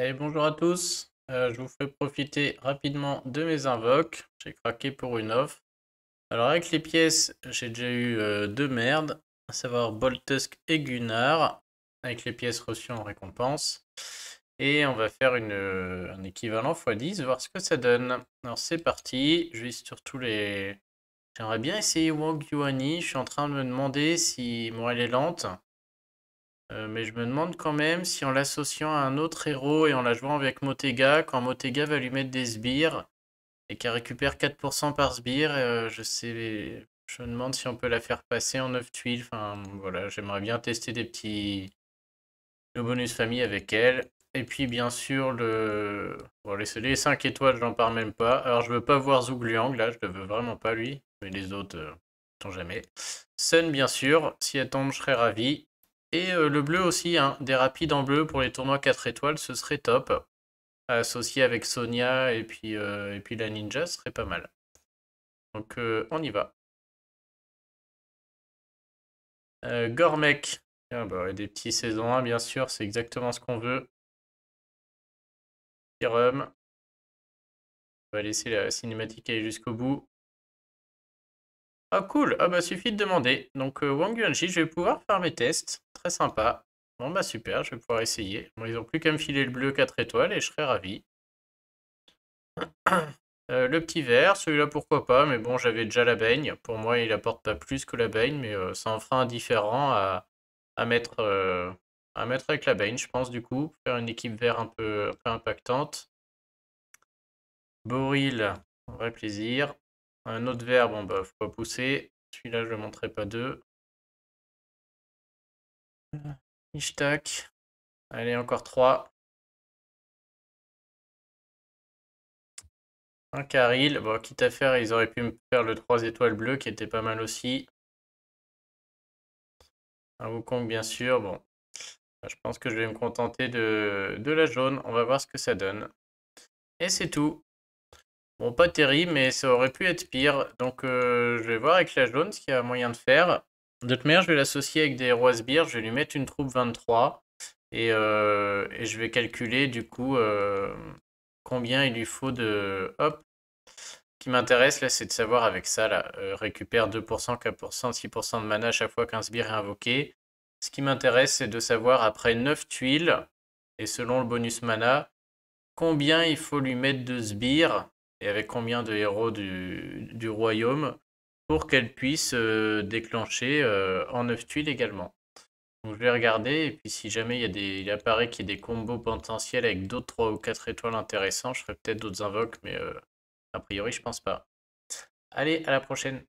Et bonjour à tous, euh, je vous fais profiter rapidement de mes invoques. J'ai craqué pour une offre. Alors avec les pièces, j'ai déjà eu euh, deux merdes, à savoir Boltusk et Gunnar, avec les pièces reçues en récompense. Et on va faire euh, un équivalent x10, voir ce que ça donne. Alors c'est parti, je sur surtout les... J'aimerais bien essayer Wong Yuani, je suis en train de me demander si bon, elle est lente. Euh, mais je me demande quand même si en l'associant à un autre héros et en la jouant avec Motega, quand Motega va lui mettre des sbires et qu'elle récupère 4% par sbire, euh, je sais, je me demande si on peut la faire passer en 9 tuiles. Enfin voilà, j'aimerais bien tester des petits bonus famille avec elle. Et puis bien sûr le bon, les, 5 étoiles, j'en parle même pas. Alors je veux pas voir Zougliang là, je le veux vraiment pas lui, mais les autres euh, sont tant jamais. Sun bien sûr, si elle tombe, je serais ravi. Et euh, le bleu aussi, hein, des rapides en bleu pour les tournois 4 étoiles, ce serait top. Associé avec Sonia et puis, euh, et puis la ninja, ce serait pas mal. Donc euh, on y va. Euh, Gormec. Ah bah des petits saisons bien sûr, c'est exactement ce qu'on veut. Serum. On va laisser la cinématique aller jusqu'au bout. Ah cool, ah bah suffit de demander. Donc euh, Wang Yuanji, je vais pouvoir faire mes tests. Très sympa. Bon bah super, je vais pouvoir essayer. ils ont plus qu'à me filer le bleu 4 étoiles et je serai ravi. Euh, le petit vert, celui-là pourquoi pas, mais bon j'avais déjà la baigne. Pour moi il apporte pas plus que la baigne, mais euh, c'est un frein indifférent à, mettre, à mettre avec la baigne je pense du coup. Faire une équipe vert un peu, un peu impactante. Boril, vrai plaisir. Un autre verbe, bon bah faut pousser. Celui-là, je le montrerai pas deux. Ishtak. Allez, encore trois. Un caril. Bon, quitte à faire, ils auraient pu me faire le trois étoiles bleues qui était pas mal aussi. Un Wukong, bien sûr. Bon, je pense que je vais me contenter de, de la jaune. On va voir ce que ça donne. Et c'est tout. Bon, pas terrible, mais ça aurait pu être pire. Donc, euh, je vais voir avec la jaune ce qu'il y a moyen de faire. De toute manière, je vais l'associer avec des rois sbires. Je vais lui mettre une troupe 23. Et, euh, et je vais calculer, du coup, euh, combien il lui faut de... Hop Ce qui m'intéresse, là, c'est de savoir avec ça, là. récupère 2%, 4%, 6% de mana à chaque fois qu'un sbire est invoqué. Ce qui m'intéresse, c'est de savoir, après 9 tuiles, et selon le bonus mana, combien il faut lui mettre de sbires et avec combien de héros du, du royaume pour qu'elle puisse euh, déclencher euh, en 9 tuiles également. Donc je vais regarder et puis si jamais il, y a des, il apparaît qu'il y a des combos potentiels avec d'autres 3 ou 4 étoiles intéressants, je ferai peut-être d'autres invoques, mais euh, a priori je pense pas. Allez, à la prochaine